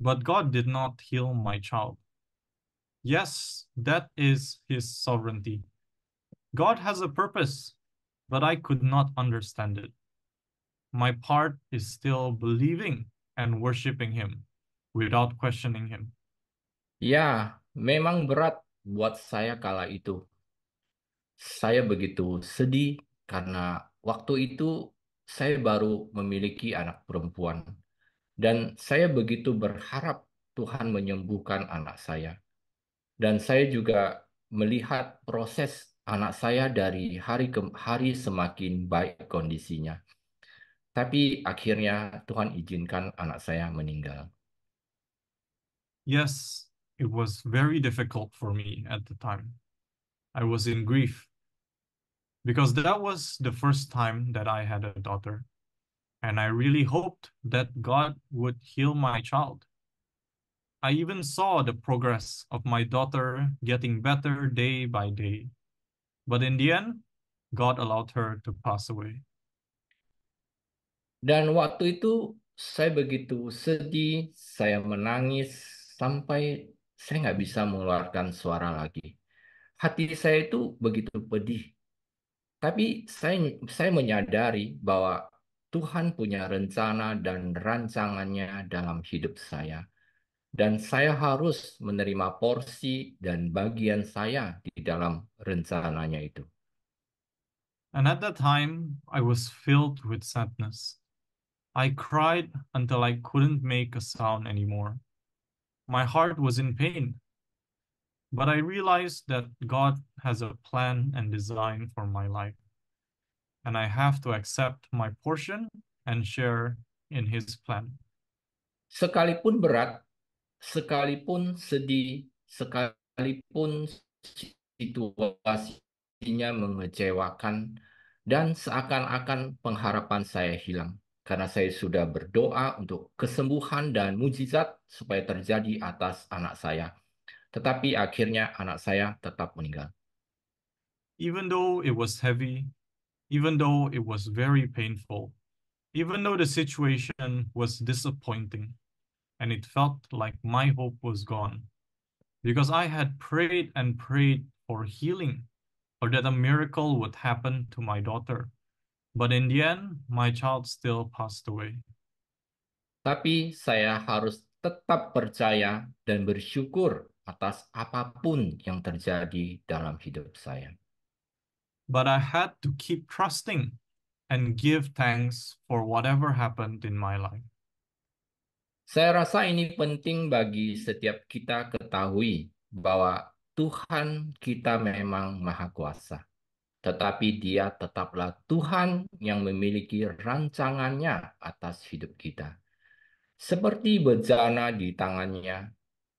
But God did not heal my child. Yes, that is his sovereignty. God has a purpose, but I could not understand it. My part is still believing and worshiping him without questioning him. Ya, memang berat buat saya kala itu. Saya begitu sedih karena waktu itu saya baru memiliki anak perempuan Dan saya begitu berharap Tuhan menyembuhkan anak saya. Dan saya juga melihat proses anak saya dari hari ke hari semakin baik kondisinya. Tapi akhirnya Tuhan izinkan anak saya meninggal. Yes, it was very difficult for me at the time. I was in grief because that was the first time that I had a daughter and I really hoped that God would heal my child. I even saw the progress of my daughter getting better day by day. But in the end, God allowed her to pass away. Dan waktu itu saya begitu sedih, saya menangis sampai saya nggak bisa mengeluarkan suara lagi. Hati saya itu begitu pedih. Tapi saya saya menyadari bahwa Tuhan punya rencana dan rancangannya dalam hidup saya. Dan saya harus menerima porsi dan bagian saya di dalam rencananya itu. And at that time, I was filled with sadness. I cried until I couldn't make a sound anymore. My heart was in pain. But I realized that God has a plan and design for my life and I have to accept my portion and share in his plan. Sekalipun berat, sekalipun sedih, sekalipun situasinya mengecewakan, dan seakan-akan pengharapan saya hilang karena saya sudah berdoa untuk kesembuhan dan mujizat supaya terjadi atas anak saya. Tetapi akhirnya anak saya tetap meninggal. Even though it was heavy, even though it was very painful, even though the situation was disappointing, and it felt like my hope was gone. Because I had prayed and prayed for healing, or that a miracle would happen to my daughter. But in the end, my child still passed away. Tapi saya harus tetap percaya dan bersyukur atas apapun yang terjadi dalam hidup saya. but I had to keep trusting and give thanks for whatever happened in my life. Saya rasa ini penting bagi setiap kita ketahui bahwa Tuhan kita memang Maha Kuasa, tetapi Dia tetaplah Tuhan yang memiliki rancangannya atas hidup kita. Seperti bejana di tangannya,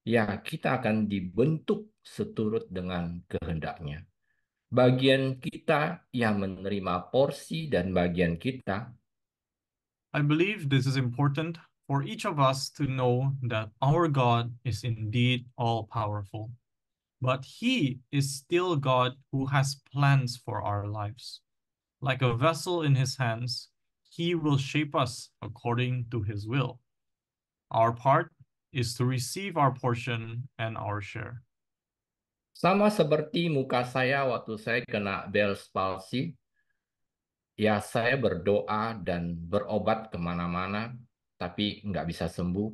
ya kita akan dibentuk seturut dengan kehendaknya. bagian kita yang menerima porsi dan bagian kita. I believe this is important for each of us to know that our God is indeed all powerful, but He is still God who has plans for our lives. Like a vessel in His hands, He will shape us according to His will. Our part is to receive our portion and our share. Sama seperti muka saya waktu saya kena Bell's palsy, ya saya berdoa dan berobat kemana-mana, tapi nggak bisa sembuh.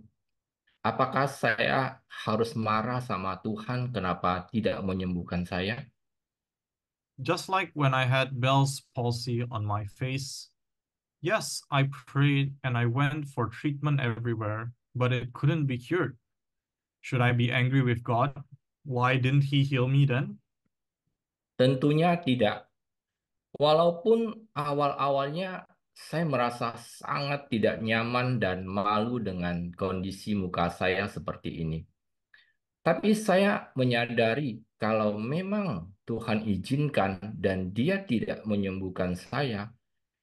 Apakah saya harus marah sama Tuhan kenapa tidak menyembuhkan saya? Just like when I had Bell's palsy on my face, yes, I prayed and I went for treatment everywhere, but it couldn't be cured. Should I be angry with God Why didn't he heal me then? Tentunya tidak. Walaupun awal-awalnya saya merasa sangat tidak nyaman dan malu dengan kondisi muka saya seperti ini. Tapi saya menyadari kalau memang Tuhan izinkan dan dia tidak menyembuhkan saya,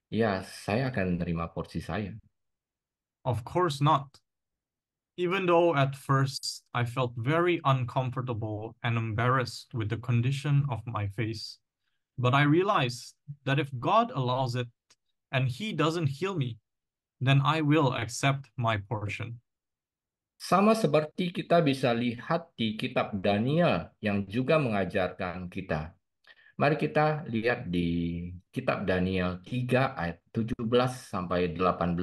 ya saya akan menerima porsi saya. Of course not. even though at first I felt very uncomfortable and embarrassed with the condition of my face, but I realized that if God allows it and He doesn't heal me, then I will accept my portion. Sama seperti kita bisa lihat di kitab Daniel yang juga mengajarkan kita. Mari kita lihat di kitab Daniel 3 ayat 17 sampai 18.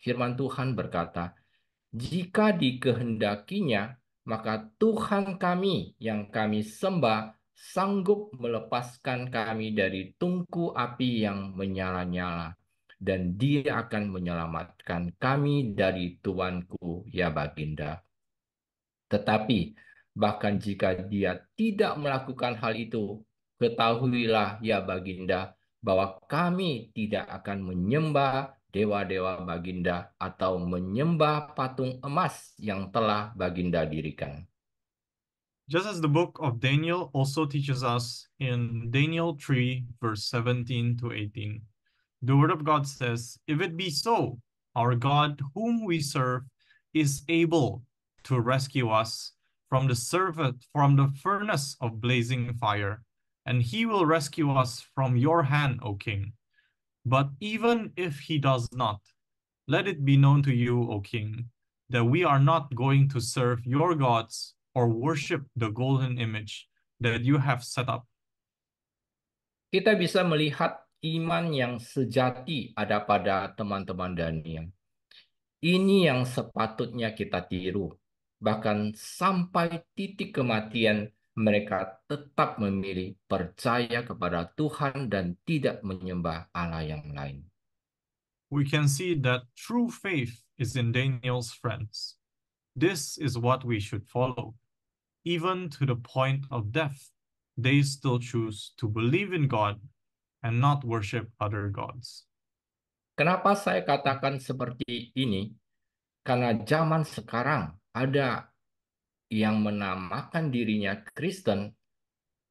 Firman Tuhan berkata, Jika dikehendakinya, maka Tuhan kami yang kami sembah sanggup melepaskan kami dari tungku api yang menyala-nyala, dan dia akan menyelamatkan kami dari tuanku, ya Baginda. Tetapi, bahkan jika dia tidak melakukan hal itu, ketahuilah, ya Baginda, bahwa kami tidak akan menyembah dewa-dewa Baginda atau menyembah patung emas yang telah Baginda dirikan. Just as the book of Daniel also teaches us in Daniel 3, verse 17 to 18, the word of God says, If it be so, our God, whom we serve, is able to rescue us from the servant from the furnace of blazing fire, and he will rescue us from your hand, O king. But even if he does not, let it be known to you, O king, that we are not going to serve your gods or worship the golden image that you have set up. Kita bisa melihat iman yang sejati ada pada teman-teman Daniel. Ini yang sepatutnya kita tiru, bahkan sampai titik kematian mereka tetap memilih percaya kepada Tuhan dan tidak menyembah Allah yang lain. We can see that true faith is in Daniel's friends. This is what we should follow. Even to the point of death, they still choose to believe in God and not worship other gods. Kenapa saya katakan seperti ini? Karena zaman sekarang ada yang menamakan dirinya Kristen,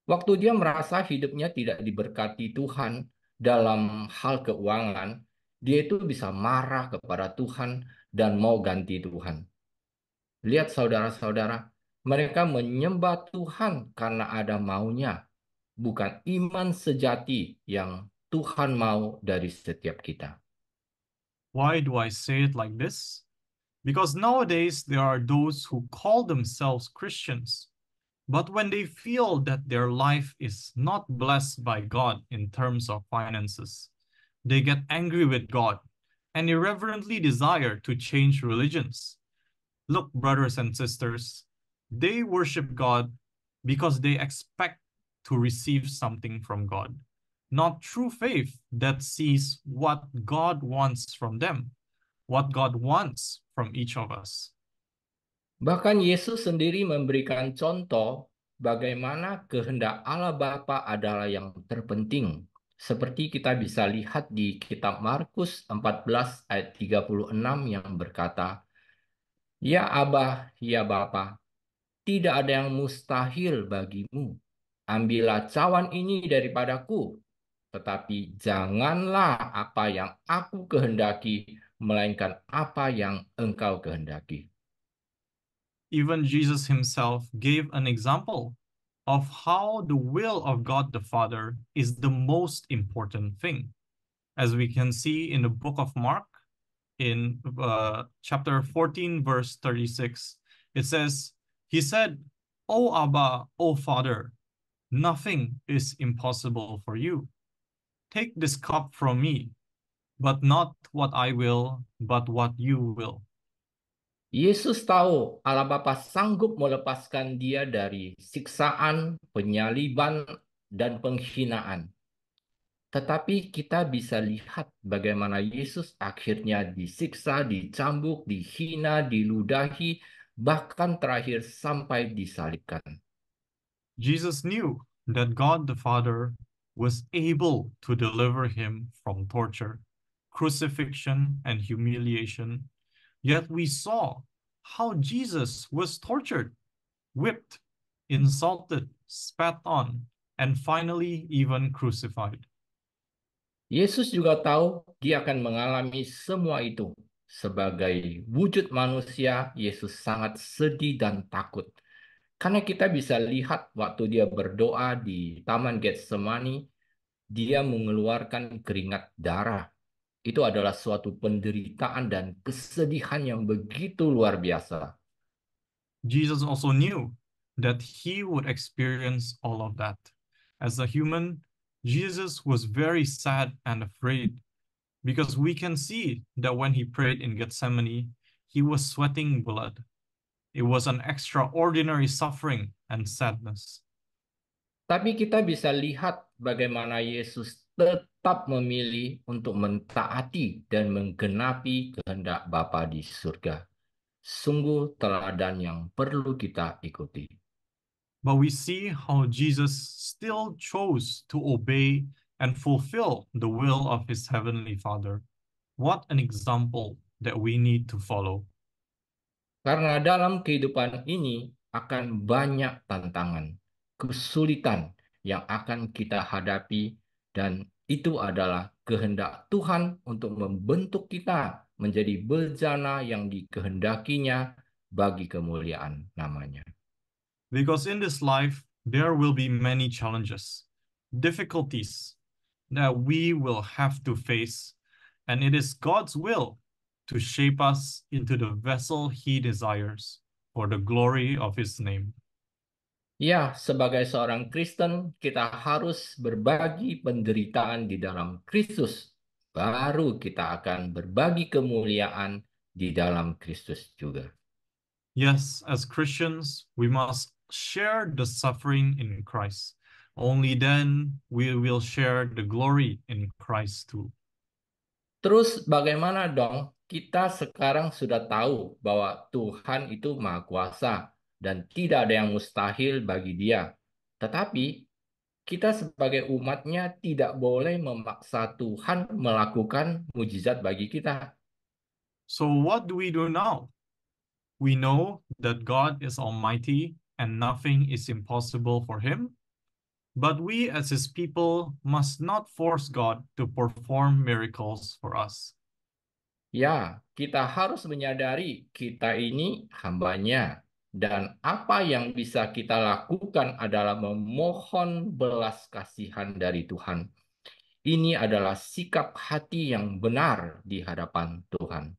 waktu dia merasa hidupnya tidak diberkati Tuhan dalam hal keuangan, dia itu bisa marah kepada Tuhan dan mau ganti Tuhan. Lihat saudara-saudara, mereka menyembah Tuhan karena ada maunya, bukan iman sejati yang Tuhan mau dari setiap kita. Why do I say it like this? Because nowadays there are those who call themselves Christians, but when they feel that their life is not blessed by God in terms of finances, they get angry with God and irreverently desire to change religions. Look, brothers and sisters, they worship God because they expect to receive something from God, not true faith that sees what God wants from them. What God wants from each of us. Bahkan Yesus sendiri memberikan contoh bagaimana kehendak Allah Bapa adalah yang terpenting. Seperti kita bisa lihat di kitab Markus 14 ayat 36 yang berkata, Ya Abah, ya Bapa, tidak ada yang mustahil bagimu. Ambillah cawan ini daripadaku, tetapi janganlah apa yang aku kehendaki, melainkan apa yang engkau kehendaki. Even Jesus himself gave an example of how the will of God the Father is the most important thing. As we can see in the book of Mark, in uh, chapter 14, verse 36, it says, He said, O Abba, O Father, nothing is impossible for you. Take this cup from me, but not what I will, but what you will. Yesus tahu Allah Bapa sanggup melepaskan dia dari siksaan, penyaliban, dan penghinaan. Tetapi kita bisa lihat bagaimana Yesus akhirnya disiksa, dicambuk, dihina, diludahi, bahkan terakhir sampai disalibkan. Jesus knew that God the Father was able to deliver him from torture crucifixion, and humiliation. Yet we saw how Jesus was tortured, whipped, insulted, spat on, and finally even crucified. Yesus juga tahu dia akan mengalami semua itu. Sebagai wujud manusia, Yesus sangat sedih dan takut. Karena kita bisa lihat waktu dia berdoa di Taman Getsemani, dia mengeluarkan keringat darah itu adalah suatu penderitaan dan kesedihan yang begitu luar biasa. Jesus also knew that he would experience all of that. As a human, Jesus was very sad and afraid because we can see that when he prayed in Gethsemane, he was sweating blood. It was an extraordinary suffering and sadness. Tapi kita bisa lihat bagaimana Yesus tetap tetap memilih untuk mentaati dan menggenapi kehendak Bapa di surga. Sungguh teladan yang perlu kita ikuti. But we see how Jesus still chose to obey and fulfill the will of his heavenly Father. What an example that we need to follow. Karena dalam kehidupan ini akan banyak tantangan, kesulitan yang akan kita hadapi dan itu adalah kehendak Tuhan untuk membentuk kita menjadi bejana yang dikehendakinya bagi kemuliaan namanya. Because in this life, there will be many challenges, difficulties that we will have to face, and it is God's will to shape us into the vessel He desires for the glory of His name. Ya, sebagai seorang Kristen, kita harus berbagi penderitaan di dalam Kristus. Baru kita akan berbagi kemuliaan di dalam Kristus juga. Yes, as Christians, we must share the suffering in Christ. Only then we will share the glory in Christ too. Terus bagaimana dong? Kita sekarang sudah tahu bahwa Tuhan itu Maha Kuasa dan tidak ada yang mustahil bagi dia. Tetapi kita sebagai umatnya tidak boleh memaksa Tuhan melakukan mujizat bagi kita. So what do we do now? We know that God is almighty and nothing is impossible for him. But we as his people must not force God to perform miracles for us. Ya, kita harus menyadari kita ini hambanya dan apa yang bisa kita lakukan adalah memohon belas kasihan dari Tuhan. Ini adalah sikap hati yang benar di hadapan Tuhan.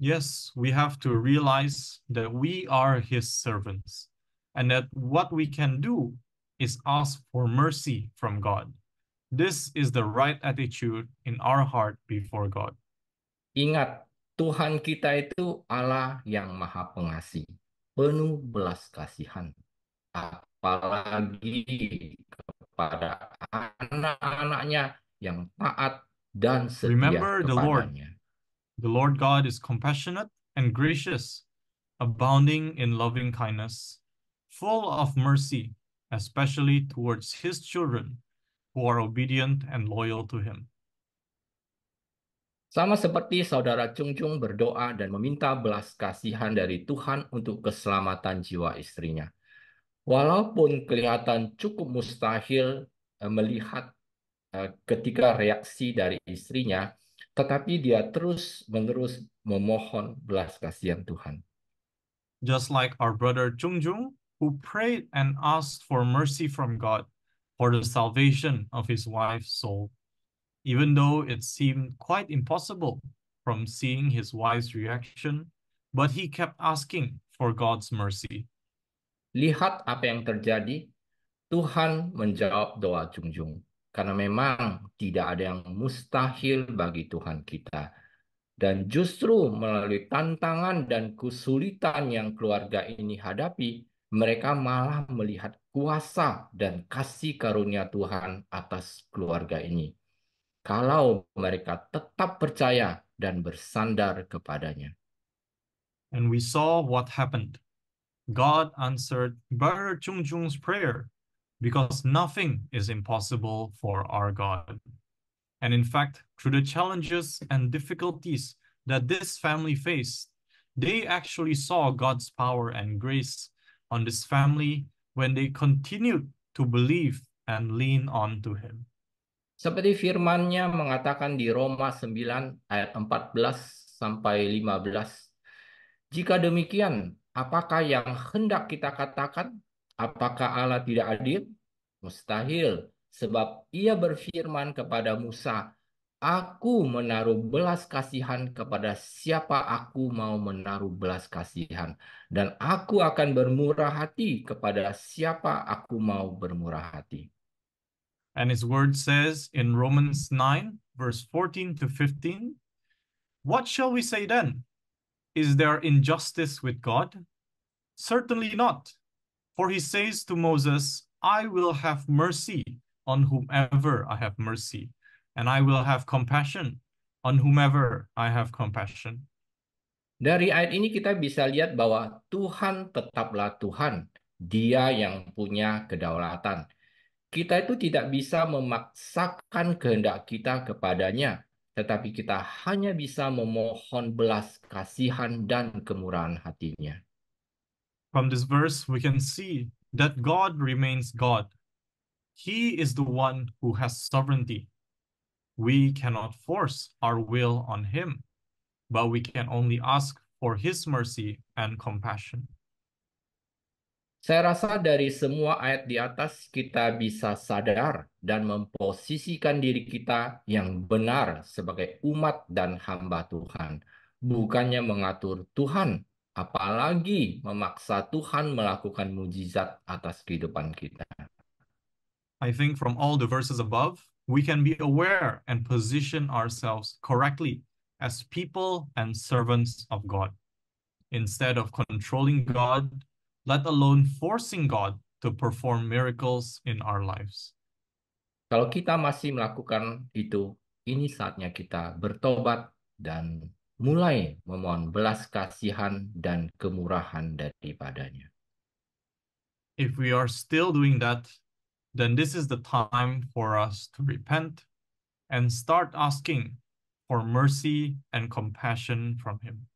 Yes, we have to realize that we are His servants and that what we can do is ask for mercy from God. This is the right attitude in our heart before God. Ingat, Tuhan kita itu Allah yang Maha Pengasih. penuh belas kasihan, apalagi kepada anak-anaknya yang taat dan setia Remember the kepadanya. Lord. The Lord God is compassionate and gracious, abounding in loving kindness, full of mercy, especially towards his children who are obedient and loyal to him. Sama seperti saudara Chung-chung berdoa dan meminta belas kasihan dari Tuhan untuk keselamatan jiwa istrinya. Walaupun kelihatan cukup mustahil eh, melihat eh, ketika reaksi dari istrinya, tetapi dia terus-menerus memohon belas kasihan Tuhan. Just like our brother Chung-chung, who prayed and asked for mercy from God for the salvation of his wife's soul even though it seemed quite impossible from seeing his wife's reaction, but he kept asking for God's mercy. Lihat apa yang terjadi. Tuhan menjawab doa Jungjung. Karena memang tidak ada yang mustahil bagi Tuhan kita. Dan justru melalui tantangan dan kesulitan yang keluarga ini hadapi, mereka malah melihat kuasa dan kasih karunia Tuhan atas keluarga ini. kalau mereka tetap percaya dan bersandar kepadanya. And we saw what happened. God answered Bar Chung Chung's prayer because nothing is impossible for our God. And in fact, through the challenges and difficulties that this family faced, they actually saw God's power and grace on this family when they continued to believe and lean on to Him. Seperti firmannya mengatakan di Roma 9 ayat 14 sampai 15. Jika demikian, apakah yang hendak kita katakan? Apakah Allah tidak adil? Mustahil, sebab ia berfirman kepada Musa, Aku menaruh belas kasihan kepada siapa aku mau menaruh belas kasihan, dan aku akan bermurah hati kepada siapa aku mau bermurah hati. And his word says in Romans 9, verse 14 to 15, What shall we say then? Is there injustice with God? Certainly not. For he says to Moses, I will have mercy on whomever I have mercy, and I will have compassion on whomever I have compassion. Dari ayat ini kita bisa lihat bahwa Tuhan tetaplah Tuhan, Dia yang punya kedaulatan. Kita itu tidak bisa memaksakan kehendak kita kepadanya, tetapi kita hanya bisa memohon belas kasihan dan kemurahan hatinya. From this verse, we can see that God remains God. He is the one who has sovereignty. We cannot force our will on Him, but we can only ask for His mercy and compassion. Saya rasa dari semua ayat di atas kita bisa sadar dan memposisikan diri kita yang benar sebagai umat dan hamba Tuhan. Bukannya mengatur Tuhan, apalagi memaksa Tuhan melakukan mujizat atas kehidupan kita. I think from all the verses above, we can be aware and position ourselves correctly as people and servants of God. Instead of controlling God let alone forcing God to perform miracles in our lives. Kalau kita masih melakukan itu, ini saatnya kita bertobat dan mulai memohon belas kasihan dan kemurahan daripadanya. If we are still doing that, then this is the time for us to repent and start asking for mercy and compassion from him.